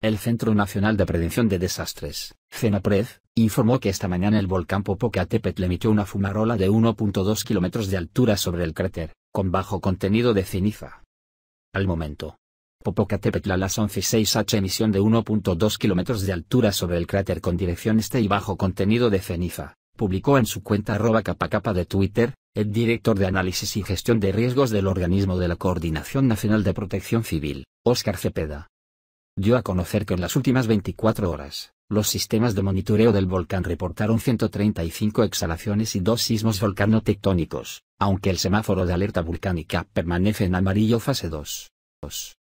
El Centro Nacional de Prevención de Desastres, CENAPRED, informó que esta mañana el volcán Popocatépetl emitió una fumarola de 1.2 kilómetros de altura sobre el cráter, con bajo contenido de ceniza. Al momento, Popocatépetl a las 11.6 h emisión de 1.2 kilómetros de altura sobre el cráter con dirección este y bajo contenido de ceniza, publicó en su cuenta arroba de Twitter, el director de análisis y gestión de riesgos del organismo de la Coordinación Nacional de Protección Civil, Oscar Cepeda dio a conocer que en las últimas 24 horas, los sistemas de monitoreo del volcán reportaron 135 exhalaciones y dos sismos tectónicos, aunque el semáforo de alerta volcánica permanece en amarillo fase 2.